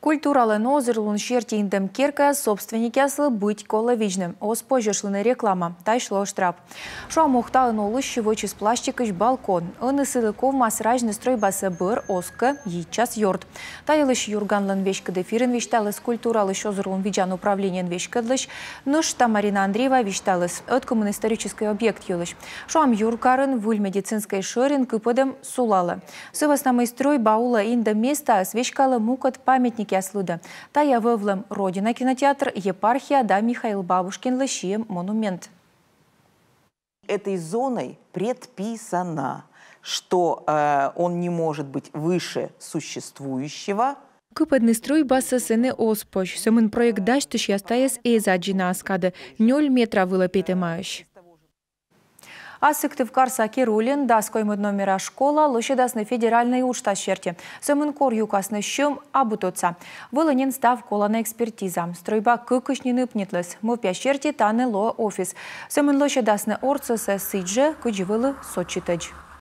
Культуралыны озырлын шертейіндім керка собственники асылы быть коловичным. Ос пожешлыны реклама. Тайшло штрап. Шуа мухталын олы щевоч из пластикыш балкон. силиков Ыны сыдыков масражны стройбасы бір оскы ейчас йорт. Тайлыш юрганлын вешкіді фирін вешталыс культуралыш озырлын виджан управлениен вешкідлыш. Ныш Тамарина Андреева вешталыс. Өткімін исторический объект елыш. Шоам юркарын вуль медицинской шырин кыпыдым сулалы. Сываснамы строй баула инда места свечкалы мукат памятник Та я вывлым Родина кинотеатр епархия да Михаил Бабушкин лыщием монумент. Этой зоной предписано, что э, он не может быть выше существующего, Купедный строй баса сене оспош, сомын проект дашь, тыш ястаяс эйзаджина аскады, нёль метра вылапите маешь. А сыктывкар дас даскоймыд номера школа лошадасны федеральный ушта шерте. Сымын кор юкасны шым абутоца. Вылынин став колана экспертиза. Стройба кыкышнины пнитлес. Мопя шерте таны ло офис. Сымын лошадасны орцысы сыджы, кыджывылы сочетыдж.